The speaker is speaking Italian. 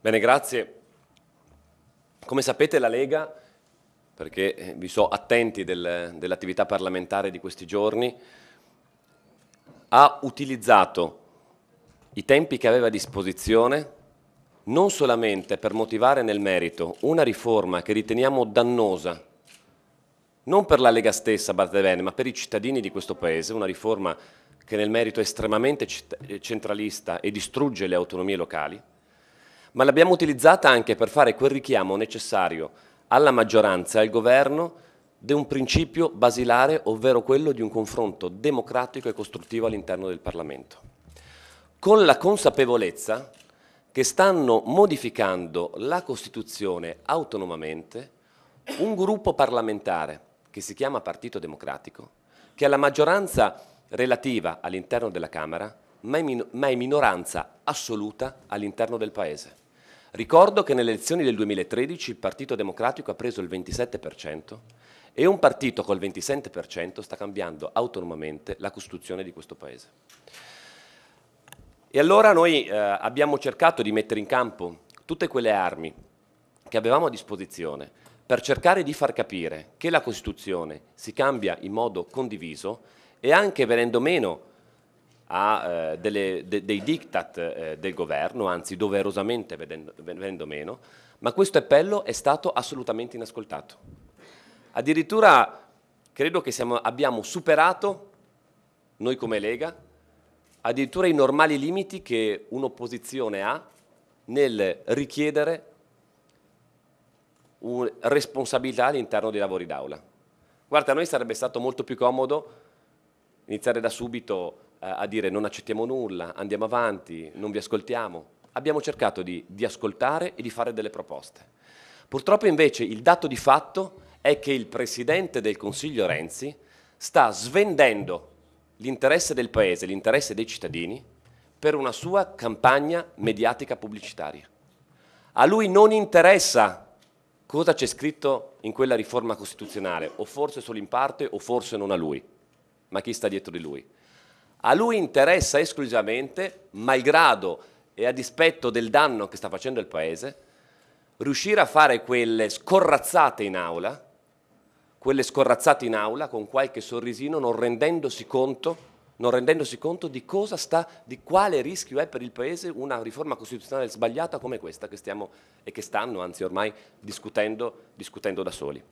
Bene, grazie. Come sapete la Lega, perché vi so attenti del, dell'attività parlamentare di questi giorni, ha utilizzato i tempi che aveva a disposizione non solamente per motivare nel merito una riforma che riteniamo dannosa, non per la Lega stessa, bene, ma per i cittadini di questo Paese, una riforma che nel merito è estremamente centralista e distrugge le autonomie locali, ma l'abbiamo utilizzata anche per fare quel richiamo necessario alla maggioranza e al governo di un principio basilare, ovvero quello di un confronto democratico e costruttivo all'interno del Parlamento, con la consapevolezza che stanno modificando la Costituzione autonomamente un gruppo parlamentare che si chiama Partito Democratico, che alla maggioranza relativa all'interno della Camera, ma è minoranza assoluta all'interno del Paese. Ricordo che nelle elezioni del 2013 il Partito Democratico ha preso il 27% e un partito col 27% sta cambiando autonomamente la Costituzione di questo Paese. E allora noi eh, abbiamo cercato di mettere in campo tutte quelle armi che avevamo a disposizione per cercare di far capire che la Costituzione si cambia in modo condiviso e anche venendo meno a eh, delle, de, dei diktat eh, del governo, anzi doverosamente venendo meno, ma questo appello è stato assolutamente inascoltato. Addirittura credo che siamo, abbiamo superato, noi come Lega, addirittura i normali limiti che un'opposizione ha nel richiedere un responsabilità all'interno dei lavori d'aula. Guarda, a noi sarebbe stato molto più comodo iniziare da subito eh, a dire non accettiamo nulla, andiamo avanti, non vi ascoltiamo. Abbiamo cercato di, di ascoltare e di fare delle proposte. Purtroppo invece il dato di fatto è che il Presidente del Consiglio Renzi sta svendendo l'interesse del Paese, l'interesse dei cittadini, per una sua campagna mediatica pubblicitaria. A lui non interessa cosa c'è scritto in quella riforma costituzionale, o forse solo in parte o forse non a lui, ma chi sta dietro di lui. A lui interessa esclusivamente, malgrado e a dispetto del danno che sta facendo il Paese, riuscire a fare quelle scorrazzate in aula, quelle scorrazzate in aula con qualche sorrisino, non rendendosi conto non rendendosi conto di, sta, di quale rischio è per il Paese una riforma costituzionale sbagliata come questa che stiamo e che stanno, anzi ormai, discutendo, discutendo da soli.